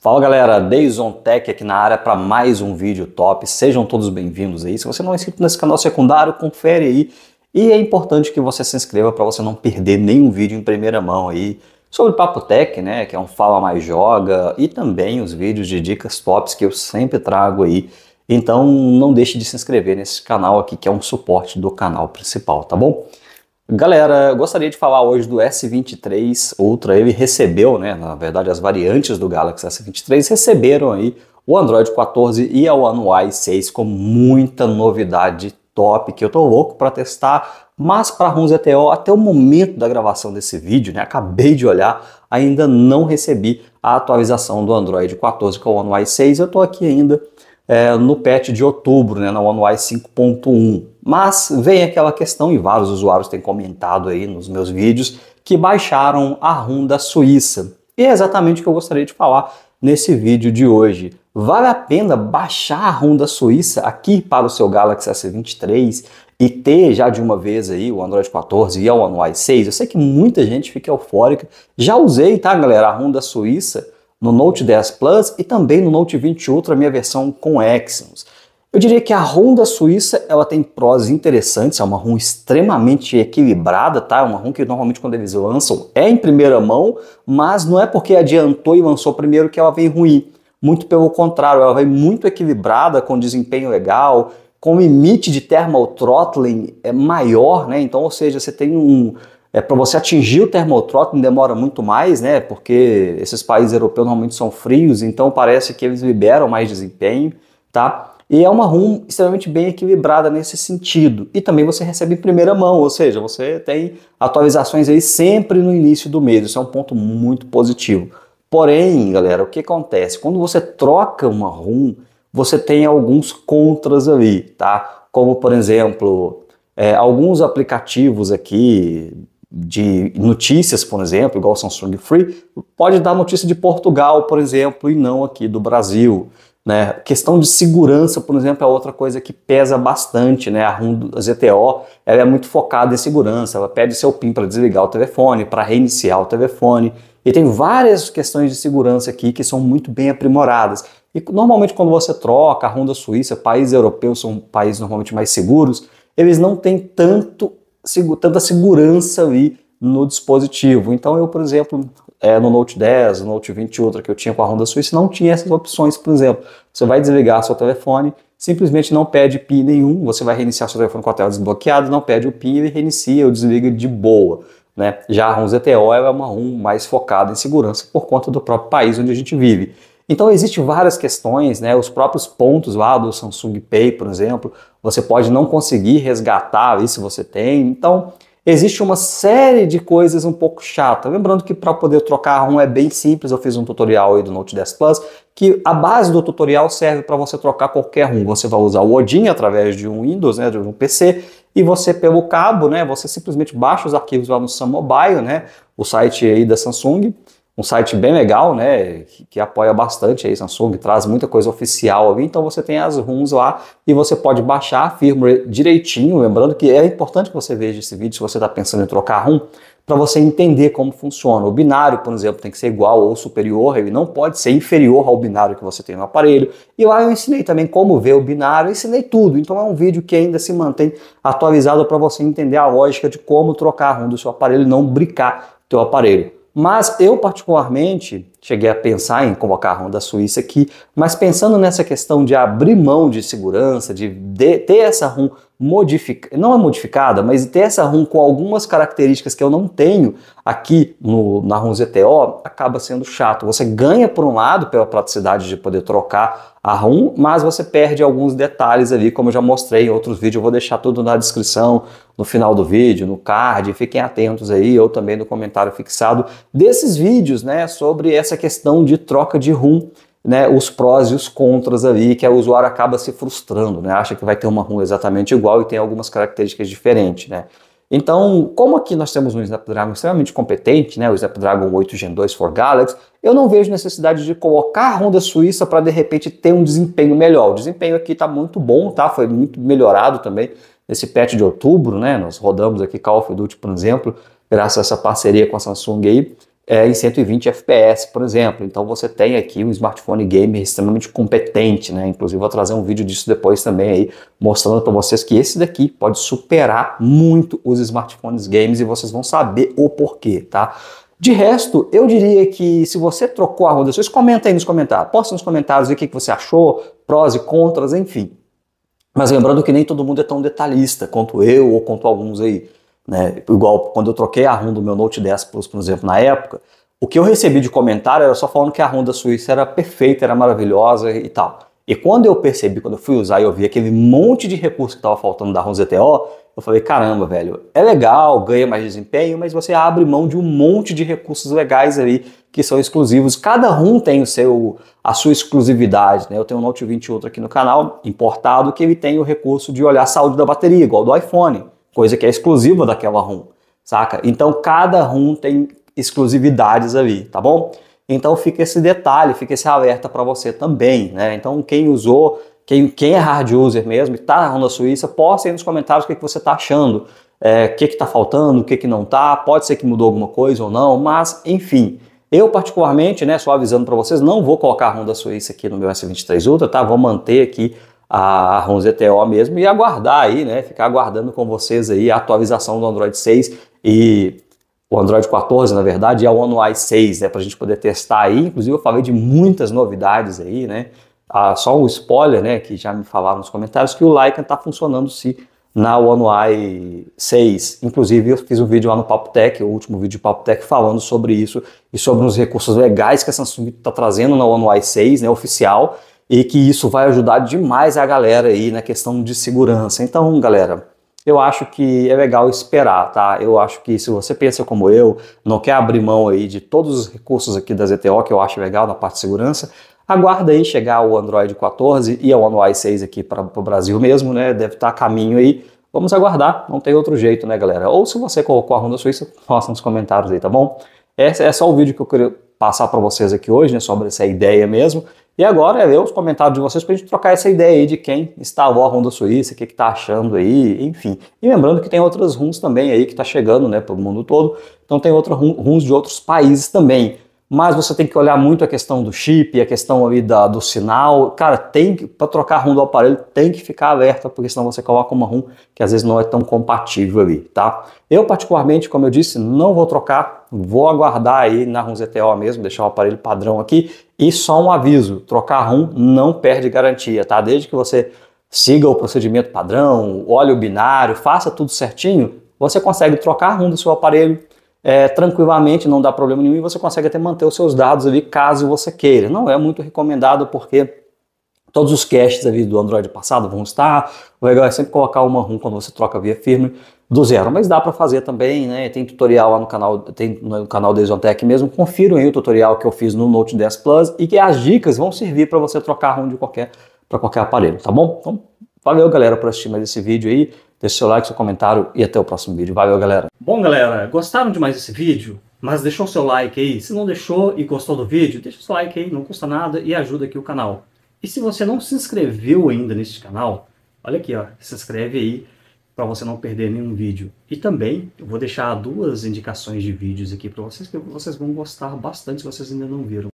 Fala galera, Dayson Tech aqui na área para mais um vídeo top. Sejam todos bem-vindos aí. Se você não é inscrito nesse canal secundário, confere aí. E é importante que você se inscreva para você não perder nenhum vídeo em primeira mão aí sobre Papo Tech, né, que é um fala mais joga e também os vídeos de dicas tops que eu sempre trago aí. Então não deixe de se inscrever nesse canal aqui que é um suporte do canal principal, tá bom? Galera, eu gostaria de falar hoje do S23 Ultra. Ele recebeu, né, na verdade, as variantes do Galaxy S23 receberam aí o Android 14 e a One UI 6 com muita novidade top que eu tô louco para testar, mas para Run ZTO até o momento da gravação desse vídeo, né, acabei de olhar, ainda não recebi a atualização do Android 14 com o One UI 6. Eu tô aqui ainda é, no patch de outubro, né, na One UI 5.1. Mas vem aquela questão, e vários usuários têm comentado aí nos meus vídeos, que baixaram a ROM da Suíça. E é exatamente o que eu gostaria de falar nesse vídeo de hoje. Vale a pena baixar a ROM da Suíça aqui para o seu Galaxy S23 e ter já de uma vez aí o Android 14 e o One UI 6? Eu sei que muita gente fica eufórica. Já usei, tá, galera, a ROM da Suíça no Note 10 Plus e também no Note 20 Ultra, minha versão com Exynos. Eu diria que a ROM da Suíça ela tem prós interessantes, é uma ROM extremamente equilibrada, tá? É uma ROM que normalmente quando eles lançam é em primeira mão, mas não é porque adiantou e lançou primeiro que ela vem ruim. Muito pelo contrário, ela vem muito equilibrada, com desempenho legal, com limite de thermal throttling é maior, né? Então, ou seja, você tem um é, para você atingir o termotroque demora muito mais, né? Porque esses países europeus normalmente são frios, então parece que eles liberam mais desempenho, tá? E é uma RUM extremamente bem equilibrada nesse sentido. E também você recebe em primeira mão, ou seja, você tem atualizações aí sempre no início do mês. Isso é um ponto muito positivo. Porém, galera, o que acontece? Quando você troca uma RUM, você tem alguns contras ali, tá? Como, por exemplo, é, alguns aplicativos aqui de notícias, por exemplo, igual Samsung Free, pode dar notícia de Portugal, por exemplo, e não aqui do Brasil. Né? Questão de segurança, por exemplo, é outra coisa que pesa bastante. Né? A ZTO ela é muito focada em segurança, ela pede seu PIN para desligar o telefone, para reiniciar o telefone. E tem várias questões de segurança aqui que são muito bem aprimoradas. E normalmente quando você troca a Honda Suíça, países europeus são países normalmente mais seguros, eles não têm tanto, tanta segurança ali no dispositivo. Então, eu, por exemplo, é, no Note 10, no Note 20 outra que eu tinha com a Honda Suíça, não tinha essas opções, por exemplo. Você vai desligar seu telefone, simplesmente não pede PIN nenhum, você vai reiniciar seu telefone com a tela desbloqueada, não pede o PIN, e reinicia ou desliga de boa. Né? Já a ROM ZTO é uma ROM mais focada em segurança por conta do próprio país onde a gente vive. Então existem várias questões, né? Os próprios pontos lá do Samsung Pay, por exemplo, você pode não conseguir resgatar isso se você tem. Então, Existe uma série de coisas um pouco chata. Lembrando que para poder trocar ROM é bem simples, eu fiz um tutorial aí do Note 10 Plus, que a base do tutorial serve para você trocar qualquer ROM. Você vai usar o Odin através de um Windows, né, de um PC, e você pelo cabo, né, você simplesmente baixa os arquivos lá no Sun Mobile, né, o site aí da Samsung, um site bem legal, né, que, que apoia bastante aí Samsung, traz muita coisa oficial ali, então você tem as ROMs lá e você pode baixar a firmware direitinho, lembrando que é importante que você veja esse vídeo se você está pensando em trocar ROM, para você entender como funciona. O binário, por exemplo, tem que ser igual ou superior, ele não pode ser inferior ao binário que você tem no aparelho. E lá eu ensinei também como ver o binário, ensinei tudo. Então é um vídeo que ainda se mantém atualizado para você entender a lógica de como trocar a ROM do seu aparelho e não bricar teu aparelho. Mas eu, particularmente, cheguei a pensar em convocar a Honda Suíça aqui, mas pensando nessa questão de abrir mão de segurança, de, de ter essa ROM modificada, não é modificada, mas ter essa ROM com algumas características que eu não tenho aqui no, na ROM ZTO, acaba sendo chato. Você ganha por um lado pela praticidade de poder trocar a ROM, mas você perde alguns detalhes ali, como eu já mostrei em outros vídeos, eu vou deixar tudo na descrição, no final do vídeo, no card, fiquem atentos aí, ou também no comentário fixado desses vídeos, né, sobre essa questão de troca de ROM né, os prós e os contras ali, que o usuário acaba se frustrando, né, acha que vai ter uma rua exatamente igual e tem algumas características diferentes. Né. Então, como aqui nós temos um Snapdragon extremamente competente, né, o Snapdragon 8 Gen 2 for Galaxy, eu não vejo necessidade de colocar a Honda Suíça para de repente ter um desempenho melhor. O desempenho aqui está muito bom, tá? Foi muito melhorado também nesse patch de outubro, né? Nós rodamos aqui Call of Duty, por exemplo, graças a essa parceria com a Samsung aí é, em 120 FPS, por exemplo. Então você tem aqui um smartphone gamer extremamente competente, né? Inclusive vou trazer um vídeo disso depois também aí, mostrando para vocês que esse daqui pode superar muito os smartphones games e vocês vão saber o porquê, tá? De resto, eu diria que se você trocou a roda, vocês comentem aí nos comentários, postem nos comentários o que, que você achou, prós e contras, enfim. Mas lembrando que nem todo mundo é tão detalhista quanto eu ou quanto alguns aí. Né? Igual quando eu troquei a ROM do meu Note 10 Plus, por exemplo, na época, o que eu recebi de comentário era só falando que a ROM da Suíça era perfeita, era maravilhosa e tal. E quando eu percebi, quando eu fui usar e eu vi aquele monte de recurso que estava faltando da ROM ZTO, eu falei, caramba, velho, é legal, ganha mais desempenho, mas você abre mão de um monte de recursos legais ali que são exclusivos. Cada ROM tem o seu, a sua exclusividade, né? Eu tenho um Note 20 outro aqui no canal, importado, que ele tem o recurso de olhar a saúde da bateria, igual do iPhone coisa que é exclusiva daquela ROM, saca? Então cada ROM tem exclusividades ali, tá bom? Então fica esse detalhe, fica esse alerta para você também, né? Então quem usou, quem, quem é hard user mesmo e tá na ROM da Suíça, posta aí nos comentários o que, é que você tá achando, é, o que é que tá faltando, o que é que não tá, pode ser que mudou alguma coisa ou não, mas enfim... Eu, particularmente, né, só avisando para vocês, não vou colocar a da Suíça aqui no meu S23 Ultra, tá? Vou manter aqui a RonZTO mesmo e aguardar aí, né? Ficar aguardando com vocês aí a atualização do Android 6 e o Android 14, na verdade, é o One UI 6, né? Para a gente poder testar aí. Inclusive, eu falei de muitas novidades aí, né? Ah, só um spoiler, né? Que já me falaram nos comentários que o Lycan está funcionando se na One UI 6. Inclusive, eu fiz um vídeo lá no Papo Tech, o último vídeo do Papo Tech, falando sobre isso e sobre os recursos legais que a Samsung está trazendo na One UI 6, né? Oficial e que isso vai ajudar demais a galera aí na questão de segurança. Então, galera, eu acho que é legal esperar, tá? Eu acho que se você pensa como eu, não quer abrir mão aí de todos os recursos aqui da ZTO que eu acho legal na parte de segurança, aguarda aí chegar o Android 14 e o One UI 6 aqui para o Brasil mesmo, né? Deve estar tá a caminho aí. Vamos aguardar, não tem outro jeito, né, galera? Ou se você colocou a Honda Suíça, faça nos comentários aí, tá bom? Esse é só o vídeo que eu queria passar para vocês aqui hoje, né, sobre essa ideia mesmo. E agora é ver os comentários de vocês para a gente trocar essa ideia aí de quem está a Honda Suíça, o que está achando aí, enfim. E lembrando que tem outras runs também aí que está chegando né, para o mundo todo, então tem outras runs de outros países também mas você tem que olhar muito a questão do chip, a questão ali da, do sinal. Cara, tem que, para trocar a ROM do aparelho, tem que ficar alerta, porque senão você coloca uma ROM que às vezes não é tão compatível ali, tá? Eu, particularmente, como eu disse, não vou trocar, vou aguardar aí na ROM ZTO mesmo, deixar o aparelho padrão aqui. E só um aviso: trocar ROM não perde garantia, tá? Desde que você siga o procedimento padrão, olhe o binário, faça tudo certinho, você consegue trocar a ROM do seu aparelho, é, tranquilamente, não dá problema nenhum e você consegue até manter os seus dados ali caso você queira. Não é muito recomendado porque todos os caches ali do Android passado vão estar. O legal é sempre colocar uma ROM quando você troca via firme do zero, mas dá para fazer também, né? Tem tutorial lá no canal, tem no canal da Exontech mesmo. Confiram aí o tutorial que eu fiz no Note 10 Plus e que as dicas vão servir para você trocar ROM de qualquer para qualquer aparelho, tá bom? Então Valeu, galera, por assistir mais esse vídeo aí. Deixe seu like, seu comentário e até o próximo vídeo. Valeu, galera. Bom, galera, gostaram de mais esse vídeo? Mas deixou seu like aí? Se não deixou e gostou do vídeo, deixa seu like aí, não custa nada e ajuda aqui o canal. E se você não se inscreveu ainda neste canal, olha aqui, ó, se inscreve aí para você não perder nenhum vídeo. E também eu vou deixar duas indicações de vídeos aqui para vocês que vocês vão gostar bastante se vocês ainda não viram.